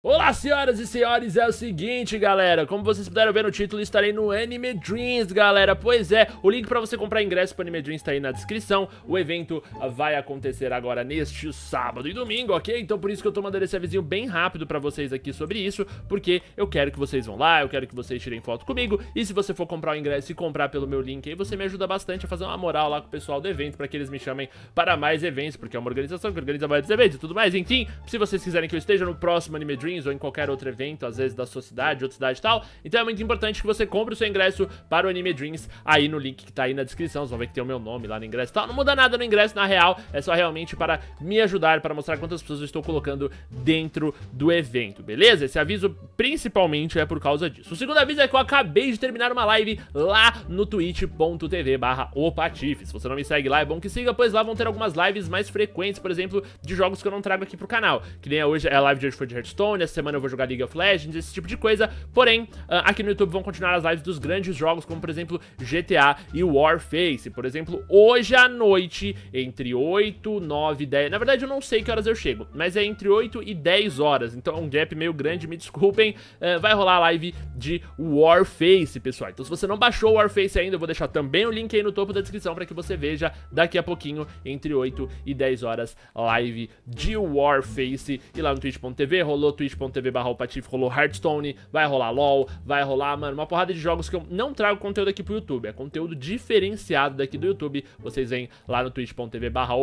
Olá, senhoras e senhores, é o seguinte, galera, como vocês puderam ver no título, estarei no Anime Dreams, galera, pois é, o link pra você comprar ingresso pro Anime Dreams tá aí na descrição, o evento vai acontecer agora neste sábado e domingo, ok? Então por isso que eu tô mandando esse avisinho bem rápido pra vocês aqui sobre isso, porque eu quero que vocês vão lá, eu quero que vocês tirem foto comigo, e se você for comprar o ingresso e comprar pelo meu link aí, você me ajuda bastante a fazer uma moral lá com o pessoal do evento, pra que eles me chamem para mais eventos, porque é uma organização que organiza vários eventos e tudo mais, enfim, se vocês quiserem que eu esteja no próximo Anime Dreams, Dreams ou em qualquer outro evento, às vezes da sua cidade, de outra cidade e tal. Então é muito importante que você compre o seu ingresso para o Anime Dreams aí no link que tá aí na descrição. Vocês vão ver que tem o meu nome lá no ingresso e tal. Não muda nada no ingresso, na real, é só realmente para me ajudar, para mostrar quantas pessoas eu estou colocando dentro do evento, beleza? Esse aviso principalmente é por causa disso. O segundo aviso é que eu acabei de terminar uma live lá no twitch.tv barra opatif. Se você não me segue lá, é bom que siga, pois lá vão ter algumas lives mais frequentes, por exemplo, de jogos que eu não trago aqui pro canal. Que nem é hoje, é a live de hoje foi de Hearthstone, Hearthstone, essa semana eu vou jogar League of Legends, esse tipo de coisa. Porém, ah, aqui no YouTube vão continuar as lives dos grandes jogos, como por exemplo GTA e Warface. Por exemplo, hoje à noite, entre 8, 9, 10... Na verdade eu não sei que horas eu chego, mas é entre 8 e 10 horas, então é um gap meio grande, me desculpem. Ah, vai rolar a live de Warface, pessoal. Então se você não baixou o Warface ainda, eu vou deixar também o link aí no topo da descrição para que você veja daqui a pouquinho, entre 8 e 10 horas, live de Warface. E lá no twitch.tv rolou Twitch twitch.tv barra rolou Hearthstone, vai rolar LoL, vai rolar, mano, uma porrada de jogos que eu não trago conteúdo aqui pro YouTube. É conteúdo diferenciado daqui do YouTube. Vocês vêm lá no twitch.tv barra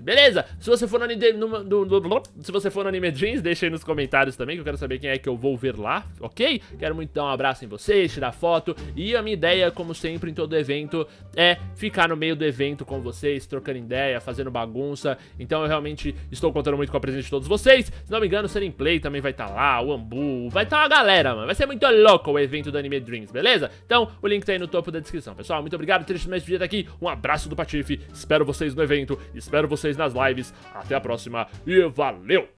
Beleza? Se você for no anime... No, no, no, se você for no Anime Dreams, deixa aí nos comentários também, que eu quero saber quem é que eu vou ver lá, ok? Quero muito dar um abraço em vocês, tirar foto. E a minha ideia, como sempre em todo evento, é ficar no meio do evento com vocês, trocando ideia, fazendo bagunça. Então eu realmente estou contando muito com a presença de todos vocês. Se não me engano, o Play também vai vai estar tá lá, o Ambu, vai estar tá uma galera, mano. Vai ser muito louco o evento do Anime Dreams, beleza? Então, o link tá aí no topo da descrição. Pessoal, muito obrigado por mais assistido vídeo aqui. Um abraço do Patife, espero vocês no evento, espero vocês nas lives. Até a próxima e valeu!